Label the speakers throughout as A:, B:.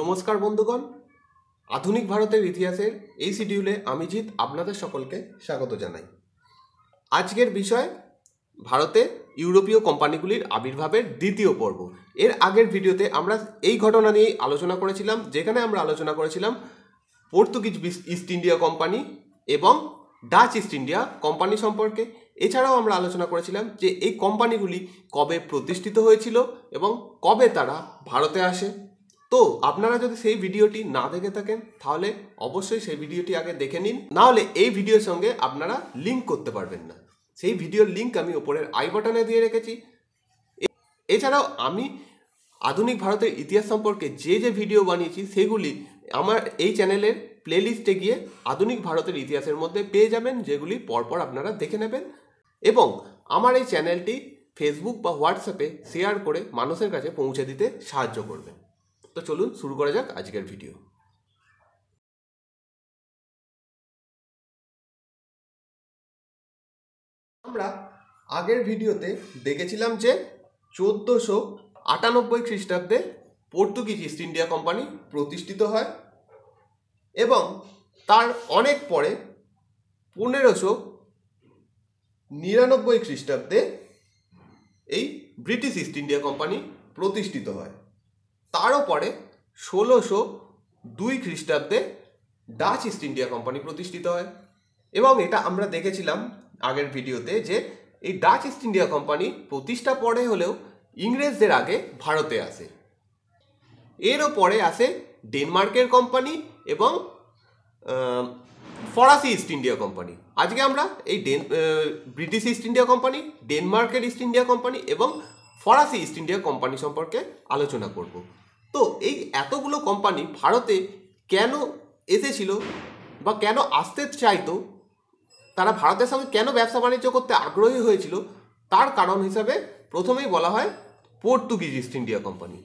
A: নমস্কার বন্ধুগণ আধুনিক ভারতের ইতিহাসের এই শিডিউলে আমি জিৎ আপনাদের সকলকে স্বাগত জানাই আজকের বিষয় ভারতে ইউরোপীয় কোম্পানিগুলির আবির্ভাবের দ্বিতীয় পর্ব এর আগের ভিডিওতে আমরা এই ঘটনা নিয়েই আলোচনা করেছিলাম যেখানে আমরা আলোচনা করেছিলাম পর্তুগিজ ইস্ট ইন্ডিয়া কোম্পানি এবং ডাচ ইস্ট ইন্ডিয়া কোম্পানি সম্পর্কে এছাড়াও আমরা আলোচনা করেছিলাম যে এই কোম্পানিগুলি কবে প্রতিষ্ঠিত হয়েছিল এবং কবে তারা ভারতে আসে তো আপনারা যদি সেই ভিডিওটি না দেখে থাকেন তাহলে অবশ্যই সেই ভিডিওটি আগে দেখে নিন নাহলে এই ভিডিওর সঙ্গে আপনারা লিঙ্ক করতে পারবেন না সেই ভিডিওর লিঙ্ক আমি ওপরের আই বাটনে দিয়ে রেখেছি এছাড়াও আমি আধুনিক ভারতের ইতিহাস সম্পর্কে যে যে ভিডিও বানিয়েছি সেগুলি আমার এই চ্যানেলের প্লেলিস্টে গিয়ে আধুনিক ভারতের ইতিহাসের মধ্যে পেয়ে যাবেন যেগুলি পরপর আপনারা দেখে নেবেন এবং আমার এই চ্যানেলটি ফেসবুক বা হোয়াটসঅ্যাপে শেয়ার করে মানুষের কাছে পৌঁছে দিতে সাহায্য করবেন তো চলুন শুরু করা যাক আজকের ভিডিও আমরা আগের ভিডিওতে দেখেছিলাম যে চোদ্দোশো আটানব্বই খ্রিস্টাব্দে পর্তুগিজ ইস্ট ইন্ডিয়া কোম্পানি প্রতিষ্ঠিত হয় এবং তার অনেক পরে পনেরোশো নিরানব্বই খ্রিস্টাব্দে এই ব্রিটিশ ইস্ট ইন্ডিয়া কোম্পানি প্রতিষ্ঠিত হয় তারও পরে ষোলোশো দুই খ্রিস্টাব্দে ডাচ ইস্ট ইন্ডিয়া কোম্পানি প্রতিষ্ঠিত হয় এবং এটা আমরা দেখেছিলাম আগের ভিডিওতে যে এই ডাচ ইস্ট ইন্ডিয়া কোম্পানি প্রতিষ্ঠা পরে হলেও ইংরেজদের আগে ভারতে আসে এরও পরে আসে ডেনমার্কের কোম্পানি এবং ফরাসি ইস্ট ইন্ডিয়া কোম্পানি আজকে আমরা এই Dane British East India company ডেনমার্কের ইস্ট ইন্ডিয়া কোম্পানি এবং ফরাসি ইস্ট ইন্ডিয়া কোম্পানি সম্পর্কে আলোচনা করব তো এই এতগুলো কোম্পানি ভারতে কেন এসেছিল বা কেন আসতে চাইতো তারা ভারতের সঙ্গে কেন ব্যবসা বাণিজ্য করতে আগ্রহী হয়েছিল তার কারণ হিসাবে প্রথমেই বলা হয় Portuguese East India company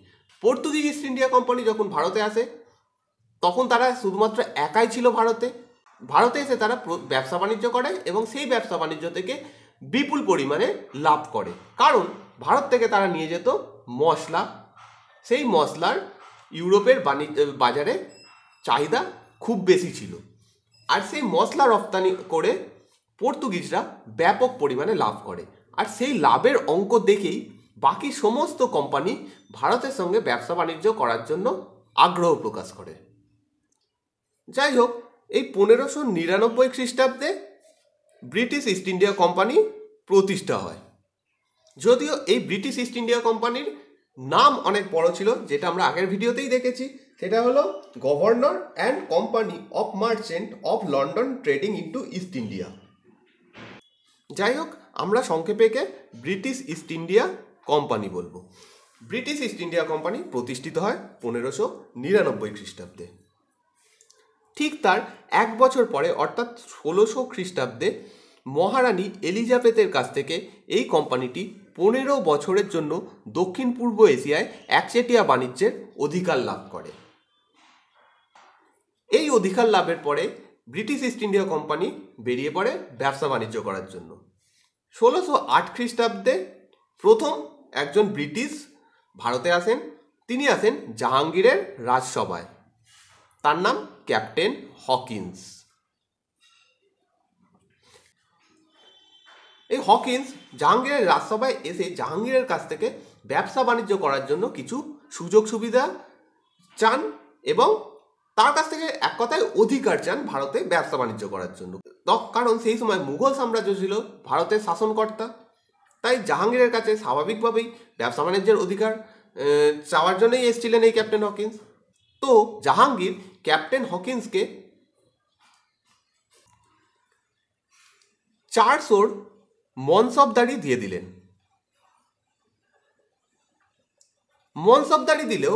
A: Portuguese East India company যখন ভারতে আসে তখন তারা শুধুমাত্র একাই ছিল ভারতে ভারতে এসে তারা ব্যবসা বাণিজ্য করে এবং সেই ব্যবসা বাণিজ্য থেকে বিপুল পরিমাণে লাভ করে কারণ ভারত থেকে তারা নিয়ে যেত মশলা সেই মশলার ইউরোপের বাজারে চাহিদা খুব বেশি ছিল আর সেই মশলা রপ্তানি করে পর্তুগিজরা ব্যাপক পরিমাণে লাভ করে আর সেই লাভের অঙ্ক দেখেই বাকি সমস্ত কোম্পানি ভারতের সঙ্গে ব্যবসা বাণিজ্য করার জন্য আগ্রহ প্রকাশ করে যাই হোক এই পনেরোশো নিরানব্বই খ্রিস্টাব্দে ব্রিটিশ ইস্ট ইন্ডিয়া কোম্পানি প্রতিষ্ঠা হয় যদিও এই ব্রিটিশ ইস্ট ইন্ডিয়া কোম্পানির নাম অনেক বড় ছিল যেটা আমরা আগের ভিডিওতেই দেখেছি সেটা হলো governor and company of merchant of London trading into East India যাই হোক আমরা সংক্ষেপে একে ব্রিটিশ ইস্ট ইন্ডিয়া কোম্পানি বলবো ব্রিটিশ ইস্ট ইন্ডিয়া কোম্পানি প্রতিষ্ঠিত হয় পনেরোশো নিরানব্বই খ্রিস্টাব্দে ঠিক তার এক বছর পরে অর্থাৎ ষোলোশো খ্রিস্টাব্দে মহারানী এলিজাবেথের কাছ থেকে এই কোম্পানিটি পনেরো বছরের জন্য দক্ষিণ পূর্ব এশিয়ায় একচেটিয়া বাণিজ্যের অধিকার লাভ করে এই অধিকার লাভের পরে ব্রিটিশ ইস্ট ইন্ডিয়া কোম্পানি বেরিয়ে পড়ে ব্যবসা বাণিজ্য করার জন্য ষোলোশো আট খ্রিস্টাব্দে প্রথম একজন ব্রিটিশ ভারতে আসেন তিনি আসেন জাহাঙ্গীরের রাজসভায় তার নাম ক্যাপ্টেন হকিন্স এই হকিন্স জাহাঙ্গীরের রাজসভায় এসে জাহাঙ্গীরের কাছ থেকে ব্যবসা বাণিজ্য করার জন্য কিছু সুযোগ সুবিধা চান এবং তার কাছ থেকে এক কথায় অধিকার চান ভারতে ব্যবসা বাণিজ্য করার জন্য কারণ সেই সময় মুঘল সাম্রাজ্য ছিল ভারতের শাসনকর্তা তাই জাহাঙ্গীরের কাছে স্বাভাবিকভাবেই ব্যবসা বাণিজ্যের অধিকার চাওয়ার জন্যই এসেছিলেন এই ক্যাপ্টেন হকিন্স তো জাহাঙ্গীর ক্যাপ্টেন হকিন্সকে চারশোর মনস দিয়ে দিলেন মনস দিলেও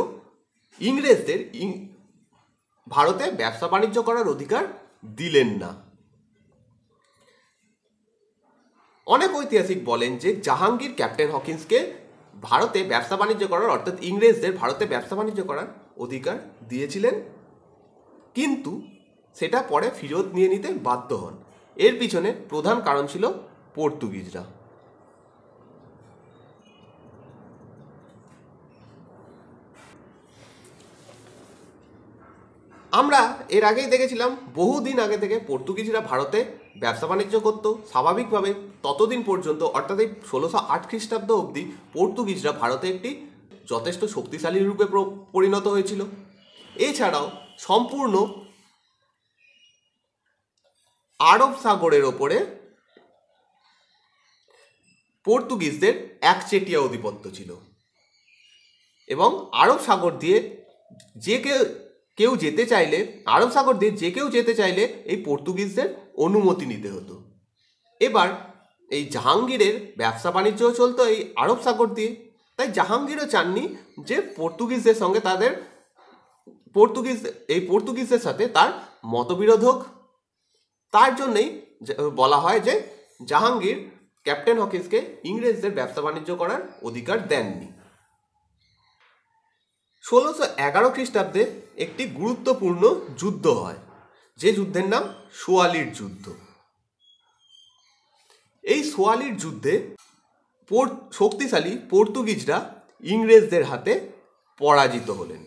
A: ইংরেজদের ভারতে ব্যবসা বাণিজ্য করার অধিকার দিলেন না অনেক ঐতিহাসিক বলেন যে জাহাঙ্গীর ক্যাপ্টেন হকিন্সকে ভারতে ব্যবসা বাণিজ্য করার অর্থাৎ ইংরেজদের ভারতে ব্যবসা বাণিজ্য করার অধিকার দিয়েছিলেন কিন্তু সেটা পরে ফিরত নিয়ে নিতে বাধ্য হন এর পিছনে প্রধান কারণ ছিল পর্তুগিজরা আমরা এর আগেই দেখেছিলাম বহুদিন আগে থেকে পর্তুগিজরা ভারতে ব্যবসা বাণিজ্য করত স্বাভাবিকভাবে ততদিন পর্যন্ত অর্থাৎ এই ষোলোশো আট খ্রিস্টাব্দ অবধি পর্তুগিজরা ভারতে একটি যথেষ্ট শক্তিশালী রূপে পরিণত হয়েছিল এছাড়াও সম্পূর্ণ আরব সাগরের ওপরে পর্তুগিজদের একচেটিয়া আধিপত্য ছিল এবং আরব সাগর দিয়ে যে কেউ কেউ যেতে চাইলে আরব সাগর দিয়ে যে কেউ যেতে চাইলে এই পর্তুগিজদের অনুমতি নিতে হতো এবার এই জাহাঙ্গীরের ব্যবসা বাণিজ্যও চলতো এই আরব সাগর দিয়ে তাই জাহাঙ্গীরও চাননি যে পর্তুগিজদের সঙ্গে তাদের পর্তুগিজ এই পর্তুগিজদের সাথে তার মতবিরোধ হোক তার জন্যেই বলা হয় যে জাহাঙ্গীর ক্যাপ্টেন হকিন্সকে ইংরেজদের ব্যবসা বাণিজ্য করার অধিকার দেননি ষোলোশো এগারো খ্রিস্টাব্দে একটি গুরুত্বপূর্ণ যুদ্ধ হয় যে যুদ্ধের নাম সোয়ালির যুদ্ধ এই সোয়ালির যুদ্ধে শক্তিশালী পর্তুগিজরা ইংরেজদের হাতে পরাজিত হলেন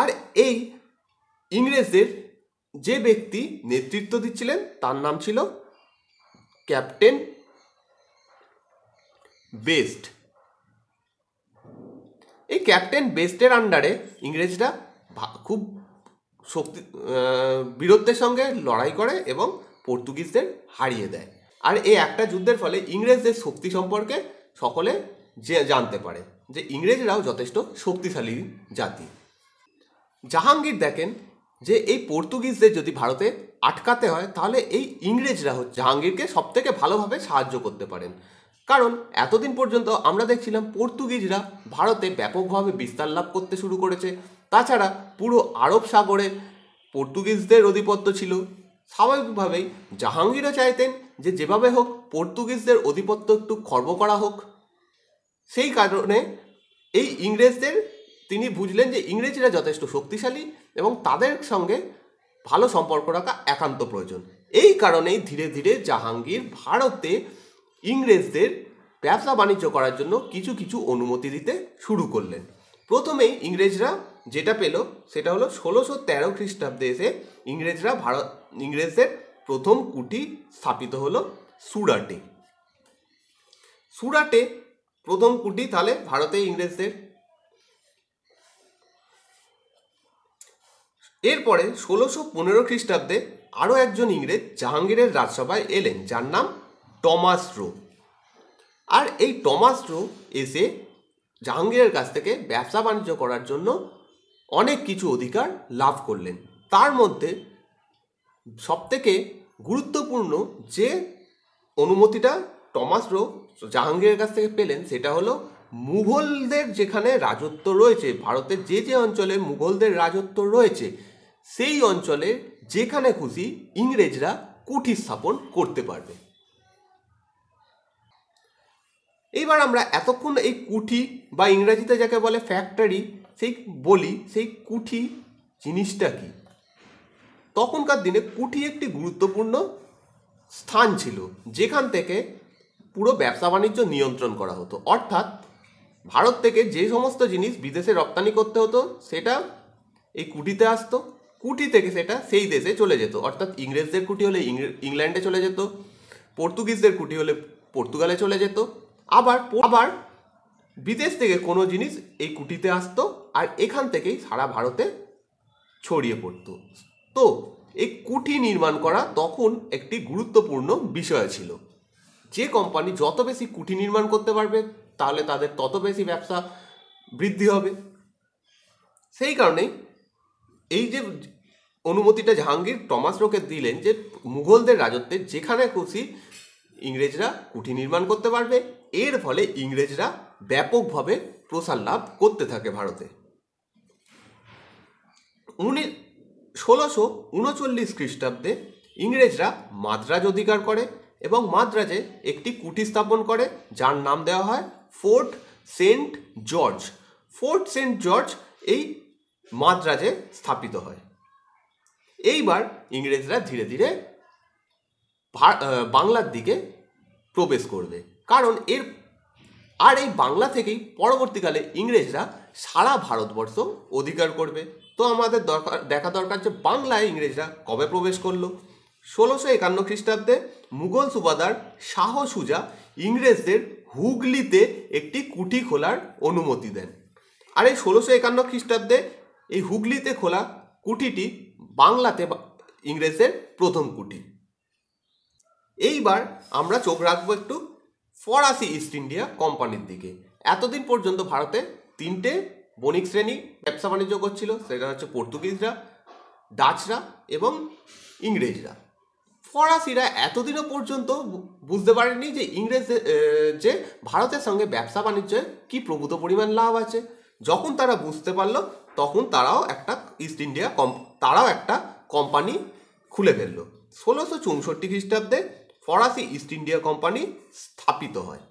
A: আর এই ইংরেজদের যে ব্যক্তি নেতৃত্ব দিচ্ছিলেন তার নাম ছিল ক্যাপ্টেন বেস্ট এই ক্যাপ্টেন বেস্টের আন্ডারে ইংরেজরা খুব শক্তি বীরত্বের সঙ্গে লড়াই করে এবং পর্তুগিজদের হারিয়ে দেয় আর এই একটা যুদ্ধের ফলে ইংরেজদের শক্তি সম্পর্কে সকলে যে জানতে পারে যে ইংরেজরাও যথেষ্ট শক্তিশালী জাতি জাহাঙ্গীর দেখেন যে এই পর্তুগিজদের যদি ভারতে আটকাতে হয় তাহলে এই ইংরেজরা জাহাঙ্গীরকে সবথেকে ভালোভাবে সাহায্য করতে পারেন কারণ এতদিন পর্যন্ত আমরা দেখছিলাম পর্তুগিজরা ভারতে ব্যাপকভাবে বিস্তার লাভ করতে শুরু করেছে তাছাড়া পুরো আরব সাগরে পর্তুগিজদের অধিপত্য ছিল স্বাভাবিকভাবেই জাহাঙ্গীরও চাইতেন যে যেভাবে হোক পর্তুগিজদের অধিপত্য একটু খর্ব করা হোক সেই কারণে এই ইংরেজদের তিনি বুঝলেন যে ইংরেজরা যথেষ্ট শক্তিশালী এবং তাদের সঙ্গে ভালো সম্পর্ক রাখা একান্ত প্রয়োজন এই কারণেই ধীরে ধীরে জাহাঙ্গীর ভারতে ইংরেজদের ব্যবসা বাণিজ্য করার জন্য কিছু কিছু অনুমতি দিতে শুরু করলেন প্রথমেই ইংরেজরা যেটা পেল সেটা হলো ষোলোশো তেরো খ্রিস্টাব্দে এসে ইংরেজরা ভারত ইংরেজদের প্রথম কুটি স্থাপিত হলো সুরাটে সুরাটে প্রথম কুটি তাহলে ভারতে ইংরেজদের এরপরে ষোলোশো পনেরো খ্রিস্টাব্দে আরও একজন ইংরেজ জাহাঙ্গীরের রাজসভায় এলেন যার নাম টমাস রো আর এই টমাস্ট্রো এসে জাহাঙ্গীরের কাছ থেকে ব্যবসা বাণিজ্য করার জন্য অনেক কিছু অধিকার লাভ করলেন তার মধ্যে সবথেকে গুরুত্বপূর্ণ যে অনুমতিটা টমাস রো জাহাঙ্গীরের কাছ থেকে পেলেন সেটা হলো মুঘলদের যেখানে রাজত্ব রয়েছে ভারতের যে যে অঞ্চলে মুঘলদের রাজত্ব রয়েছে সেই অঞ্চলে যেখানে খুশি ইংরেজরা কুঠি স্থাপন করতে পারবে এইবার আমরা এতক্ষণ এই কুঠি বা ইংরাজিতে যাকে বলে ফ্যাক্টরি সেই বলি সেই কুঠি জিনিসটা কি তখনকার দিনে কুঠি একটি গুরুত্বপূর্ণ স্থান ছিল যেখান থেকে পুরো ব্যবসা বাণিজ্য নিয়ন্ত্রণ করা হতো অর্থাৎ ভারত থেকে যে সমস্ত জিনিস বিদেশে রপ্তানি করতে হতো সেটা এই কুটিতে আসতো কুটি থেকে সেটা সেই দেশে চলে যেত অর্থাৎ ইংরেজদের কুটি হলে ইংল্যান্ডে চলে যেত পর্তুগিজদের কুটি হলে পর্তুগালে চলে যেত আবার আবার বিদেশ থেকে কোনো জিনিস এই কুটিতে আসতো আর এখান থেকেই সারা ভারতে ছড়িয়ে পড়তো তো এই কুঠি নির্মাণ করা তখন একটি গুরুত্বপূর্ণ বিষয় ছিল যে কোম্পানি যত বেশি কুঠি নির্মাণ করতে পারবে তাহলে তাদের তত বেশি ব্যবসা বৃদ্ধি হবে সেই কারণেই এই যে অনুমতিটা জাহাঙ্গীর টমাস রোকে দিলেন যে মুঘলদের রাজত্বে যেখানে খুশি ইংরেজরা কুঠি নির্মাণ করতে পারবে এর ফলে ইংরেজরা ব্যাপকভাবে প্রসার লাভ করতে থাকে ভারতে উনি ষোলোশো উনচল্লিশ খ্রিস্টাব্দে ইংরেজরা মাদ্রাজ অধিকার করে এবং মাদ্রাজে একটি কুটি স্থাপন করে যার নাম দেওয়া হয় Fort Saint George Fort Saint George এই মাদ্রাজে স্থাপিত হয় এইবার ইংরেজরা ধীরে ধীরে বাংলার দিকে প্রবেশ করবে কারণ এর আর এই বাংলা থেকেই পরবর্তীকালে ইংরেজরা সারা ভারতবর্ষ অধিকার করবে তো আমাদের দরকার দেখা দরকার যে বাংলায় ইংরেজরা কবে প্রবেশ করলো ষোলোশো একান্ন খ্রিস্টাব্দে মুঘল সুবাদার শাহ সুজা ইংরেজদের হুগলিতে একটি কুটি খোলার অনুমতি দেন আর এই ষোলোশো একান্ন খ্রিস্টাব্দে এই হুগলিতে খোলা কুটিটি বাংলাতে ইংরেজদের প্রথম কুটি এইবার আমরা চোখ রাখবো একটু ফরাসি ইস্ট ইন্ডিয়া কোম্পানির দিকে এতদিন পর্যন্ত ভারতে তিনটে বণিক শ্রেণী ব্যবসা বাণিজ্য করছিল সেটা হচ্ছে পর্তুগিজরা ডাচরা এবং ইংরেজরা ফরাসিরা এতদিনও পর্যন্ত বুঝতে পারেনি যে ইংরেজ যে ভারতের সঙ্গে ব্যবসা বাণিজ্যে কী প্রভূত পরিমাণ লাভ আছে যখন তারা বুঝতে পারলো তখন তারাও একটা ইস্ট ইন্ডিয়া কম তারাও একটা কোম্পানি খুলে ফেললো ষোলোশো চৌষট্টি খ্রিস্টাব্দে ফরাসি ইস্ট ইন্ডিয়া কোম্পানি স্থাপিত হয়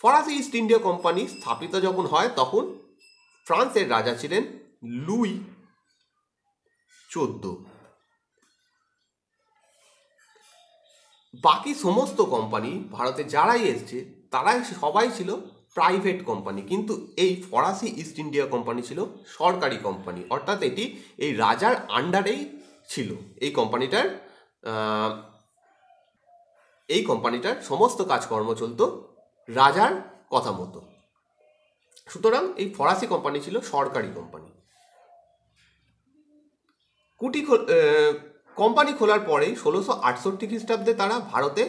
A: ফরাসি ইস্ট ইন্ডিয়া কোম্পানি স্থাপিত যখন হয় তখন ফ্রান্সের রাজা ছিলেন লুই চোদ্দ বাকি সমস্ত কোম্পানি ভারতে যারাই এসছে তারাই সবাই ছিল প্রাইভেট কোম্পানি কিন্তু এই ফরাসি ইস্ট ইন্ডিয়া কোম্পানি ছিল সরকারি কোম্পানি অর্থাৎ এটি এই রাজার আন্ডারেই ছিল এই কোম্পানিটার এই কোম্পানিটার সমস্ত কাজকর্ম চলত রাজার কথা মতো সুতরাং এই ফরাসি কোম্পানি ছিল সরকারি কোম্পানি কুটি কোম্পানি খোলার পরেই ষোলোশো আটষট্টি খ্রিস্টাব্দে তারা ভারতে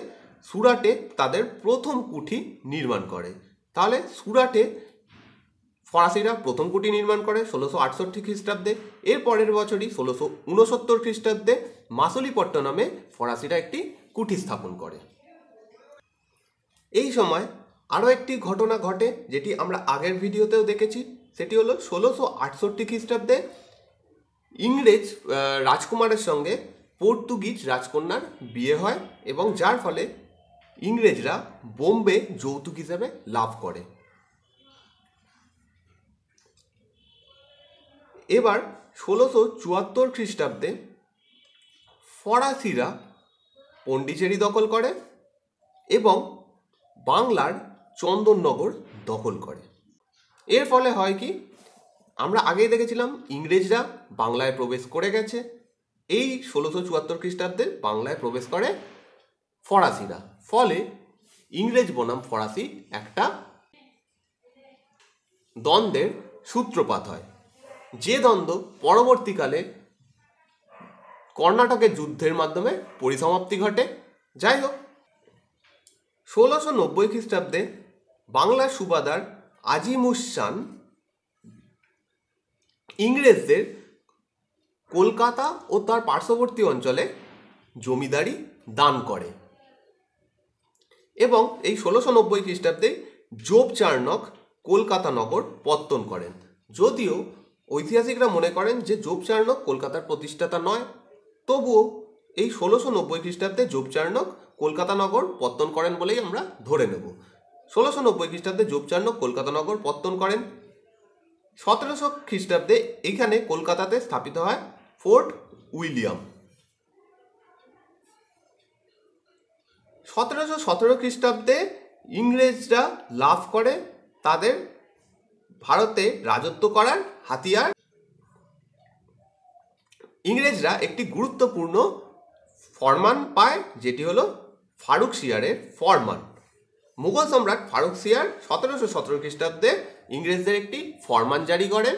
A: সুরাটে তাদের প্রথম কুঠি নির্মাণ করে তাহলে সুরাটে ফরাসিরা প্রথম কুটি নির্মাণ করে ষোলোশো আটষট্টি খ্রিস্টাব্দে এর পরের বছরই ষোলোশো উনসত্তর খ্রিস্টাব্দে মাসলিপট্টনমে ফরাসিরা একটি কুঠি স্থাপন করে এই সময় আরও একটি ঘটনা ঘটে যেটি আমরা আগের ভিডিওতেও দেখেছি সেটি হলো ষোলোশো আটষট্টি খ্রিস্টাব্দে ইংরেজ রাজকুমারের সঙ্গে পর্তুগিজ রাজকন্যার বিয়ে হয় এবং যার ফলে ইংরেজরা বোম্বে যৌতুক হিসেবে লাভ করে এবার ষোলোশো চুয়াত্তর খ্রিস্টাব্দে ফরাসিরা পণ্ডিচেরি দখল করে এবং বাংলার চন্দননগর দখল করে এর ফলে হয় কি আমরা আগেই দেখেছিলাম ইংরেজরা বাংলায় প্রবেশ করে গেছে এই ষোলোশো চুয়াত্তর খ্রিস্টাব্দে বাংলায় প্রবেশ করে ফরাসিরা ফলে ইংরেজ বনাম ফরাসি একটা দ্বন্দ্বের সূত্রপাত হয় যে দ্বন্দ্ব পরবর্তীকালে কর্ণাটকের যুদ্ধের মাধ্যমে পরিসমাপ্তি ঘটে যাই হোক ষোলোশো নব্বই খ্রিস্টাব্দে বাংলার সুবাদার আজিমুসান ইংরেজদের কলকাতা ও তার পার্শ্ববর্তী অঞ্চলে জমিদারি দান করে এবং এই ষোলোশো নব্বই খ্রিস্টাব্দে জোব চার্নক কলকাতা নগর পত্তন করেন যদিও ঐতিহাসিকরা মনে করেন যে জোব চার্নক কলকাতার প্রতিষ্ঠাতা নয় তবুও এই ষোলোশো নব্বই খ্রিস্টাব্দে যোগচার্ণক কলকাতা নগর পত্তন করেন বলেই আমরা ধরে নেব ষোলোশো নব্বই খ্রিস্টাব্দে যোগচার্ণক কলকাতা নগর পত্তন করেন সতেরোশো খ্রিস্টাব্দে এখানে কলকাতাতে স্থাপিত হয় ফোর্ট উইলিয়াম সতেরোশো সতেরো খ্রিস্টাব্দে ইংরেজরা লাভ করে তাদের ভারতে রাজত্ব করার হাতিয়ার ইংরেজরা একটি গুরুত্বপূর্ণ ফরমান পায় যেটি হলো ফারুক শিয়ারের ফরমান মুঘল সম্রাট ফারুক শিয়ার সতেরোশো সতেরো খ্রিস্টাব্দে ইংরেজদের একটি ফরমান জারি করেন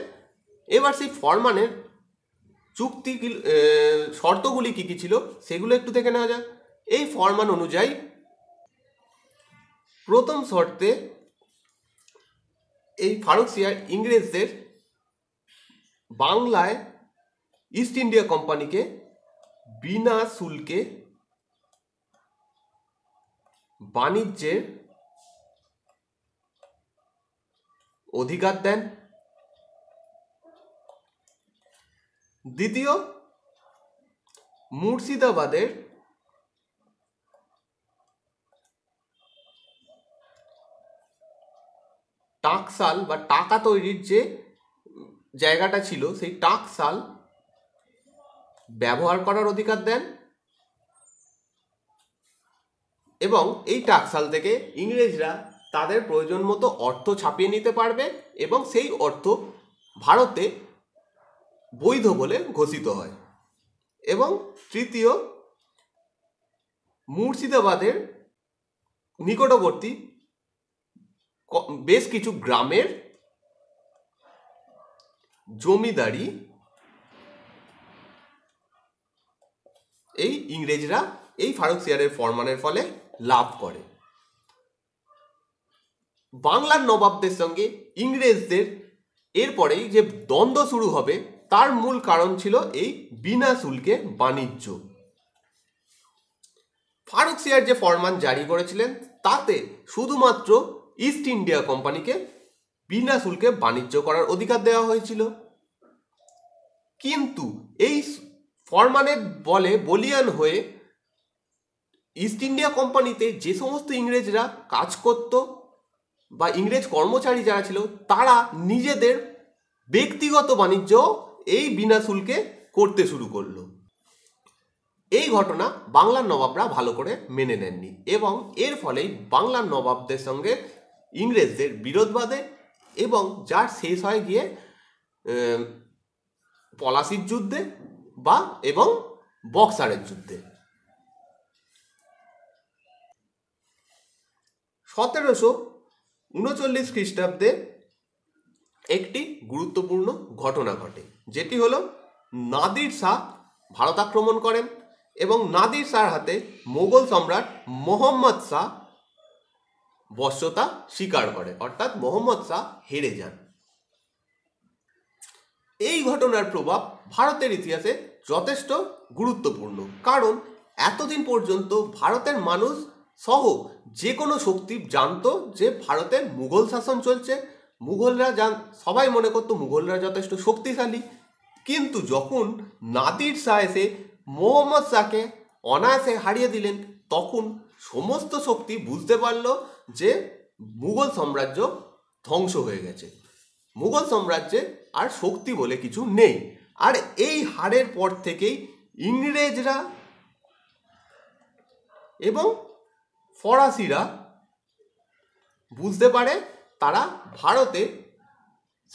A: এবার সেই ফরমানের চুক্তি শর্তগুলি কী কী ছিল সেগুলো একটু দেখে নেওয়া যাক এই ফরমান অনুযায়ী প্রথম শর্তে এই ফারুক শিয়ার ইংরেজদের বাংলায় ইস্ট ইন্ডিয়া কোম্পানিকে বিনা শুল্কে বাণিজ্যের অধিকার দেন দ্বিতীয় মুর্শিদাবাদের টাকসাল বা টাকা তৈরির যে জায়গাটা ছিল সেই টাকসাল ব্যবহার করার অধিকার দেন এবং এই টাকসাল থেকে ইংরেজরা তাদের প্রয়োজন মতো অর্থ ছাপিয়ে নিতে পারবে এবং সেই অর্থ ভারতে বৈধ বলে ঘোষিত হয় এবং তৃতীয় মুর্শিদাবাদের নিকটবর্তী বেশ কিছু গ্রামের জমিদারি এই ইংরেজরা এই ফারুক সিয়ারের ফরমানের ফলে লাভ করে বাংলার নবাবদের সঙ্গে ইংরেজদের এরপরেই যে দ্বন্দ্ব শুরু হবে তার মূল কারণ ছিল এই বিনা শুল্কে বাণিজ্য ফারুক সিয়ার যে ফরমান জারি করেছিলেন তাতে শুধুমাত্র ইস্ট ইন্ডিয়া কোম্পানিকে বিনা শুল্কে বাণিজ্য করার অধিকার দেওয়া হয়েছিল কিন্তু এই ফরমানের বলে বলিয়ান হয়ে ইস্ট ইন্ডিয়া কোম্পানিতে যে সমস্ত ইংরেজরা কাজ করত বা ইংরেজ কর্মচারী যারা ছিল তারা নিজেদের ব্যক্তিগত বাণিজ্য এই বিনা শুল্কে করতে শুরু করলো এই ঘটনা বাংলার নবাবরা ভালো করে মেনে নেননি এবং এর ফলেই বাংলার নবাবদের সঙ্গে ইংরেজদের বিরোধ বাঁধে এবং যার শেষ হয় গিয়ে পলাশির যুদ্ধে বা এবং বক্সারের যুদ্ধে সতেরোশো উনচল্লিশ খ্রিস্টাব্দে একটি গুরুত্বপূর্ণ ঘটনা ঘটে যেটি হলো নাদির শাহ ভারত আক্রমণ করেন এবং নাদির শাহর হাতে মোগল সম্রাট মোহাম্মদ শাহ বশ্যতা স্বীকার করে অর্থাৎ মোহাম্মদ শাহ হেরে যান এই ঘটনার প্রভাব ভারতের ইতিহাসে যথেষ্ট গুরুত্বপূর্ণ কারণ এতদিন পর্যন্ত ভারতের মানুষ সহ যে কোনো শক্তি জানতো যে ভারতে মুঘল শাসন চলছে মুঘলরা জান সবাই মনে করতো মুঘলরা যথেষ্ট শক্তিশালী কিন্তু যখন নাদির শাহ এসে মোহাম্মদ শাহকে অনায়াসে হারিয়ে দিলেন তখন সমস্ত শক্তি বুঝতে পারল যে মুঘল সাম্রাজ্য ধ্বংস হয়ে গেছে মুঘল সাম্রাজ্যে আর শক্তি বলে কিছু নেই আর এই হারের পর থেকেই ইংরেজরা এবং ফরাসিরা বুঝতে পারে তারা ভারতে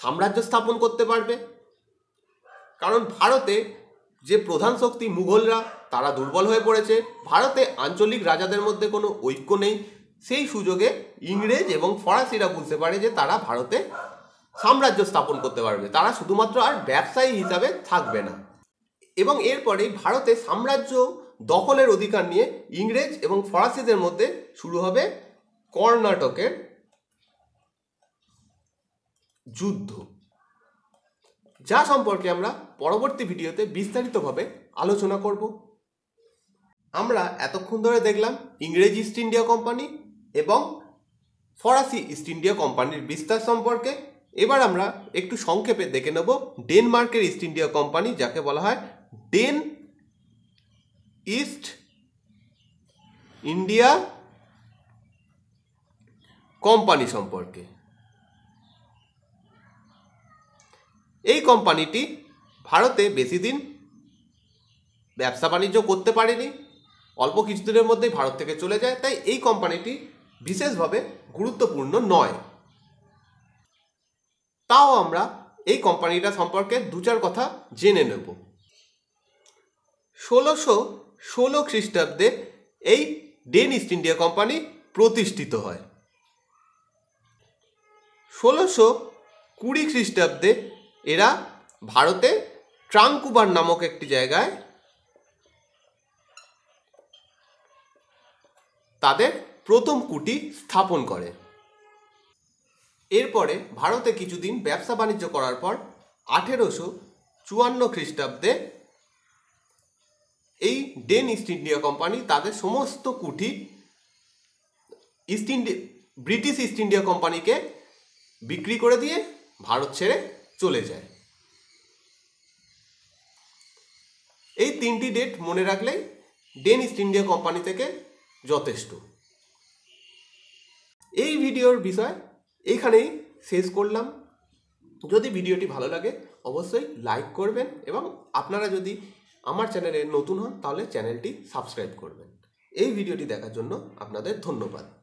A: সাম্রাজ্য স্থাপন করতে পারবে কারণ ভারতে যে প্রধান শক্তি মুঘলরা তারা দুর্বল হয়ে পড়েছে ভারতে আঞ্চলিক রাজাদের মধ্যে কোনো ঐক্য নেই সেই সুযোগে ইংরেজ এবং ফরাসিরা বুঝতে পারে যে তারা ভারতে সাম্রাজ্য স্থাপন করতে পারবে তারা শুধুমাত্র আর ব্যবসায়ী হিসাবে থাকবে না এবং এরপরে ভারতে সাম্রাজ্য দখলের অধিকার নিয়ে ইংরেজ এবং ফরাসিদের মধ্যে শুরু হবে কর্ণাটকের যুদ্ধ যা সম্পর্কে আমরা পরবর্তী ভিডিওতে বিস্তারিতভাবে আলোচনা করব আমরা এতক্ষণ ধরে দেখলাম ইংরেজ ইস্ট ইন্ডিয়া কোম্পানি এবং ফরাসি ইস্ট ইন্ডিয়া কোম্পানির বিস্তার সম্পর্কে এবার আমরা একটু সংক্ষেপে দেখে নেব ডেনমার্কের ইস্ট ইন্ডিয়া কোম্পানি যাকে বলা হয় ডেন ইস্ট ইন্ডিয়া কোম্পানি সম্পর্কে এই কোম্পানিটি ভারতে বেশি দিন ব্যবসা বাণিজ্য করতে পারেনি অল্প কিছুদিনের মধ্যেই ভারত থেকে চলে যায় তাই এই কোম্পানিটি বিশেষভাবে গুরুত্বপূর্ণ নয় তাও আমরা এই কোম্পানিটা সম্পর্কে দু চার কথা জেনে নেব ষোলোশো ষোলো খ্রিস্টাব্দে এই ডেন ইস্ট ইন্ডিয়া কোম্পানি প্রতিষ্ঠিত হয় ষোলোশো কুড়ি খ্রিস্টাব্দে এরা ভারতে ট্রাঙ্কুবার নামক একটি জায়গায় তাদের প্রথম কুটি স্থাপন করে এরপরে ভারতে কিছুদিন ব্যবসা বাণিজ্য করার পর আঠেরোশো চুয়ান্ন খ্রিস্টাব্দে এই ডেন ইস্ট ইন্ডিয়া কোম্পানি তাদের সমস্ত কুঠি East India British East India কোম্পানিকে বিক্রি করে দিয়ে ভারত ছেড়ে চলে যায় এই তিনটি ডেট মনে রাখলেই ডেন ইস্ট ইন্ডিয়া কোম্পানি থেকে যথেষ্ট এই ভিডিওর বিষয় এইখানেই শেষ করলাম যদি ভিডিওটি ভালো লাগে অবশ্যই লাইক করবেন এবং আপনারা যদি আমার চ্যানেলে নতুন হন তাহলে চ্যানেলটি সাবস্ক্রাইব করবেন এই ভিডিওটি দেখার জন্য আপনাদের ধন্যবাদ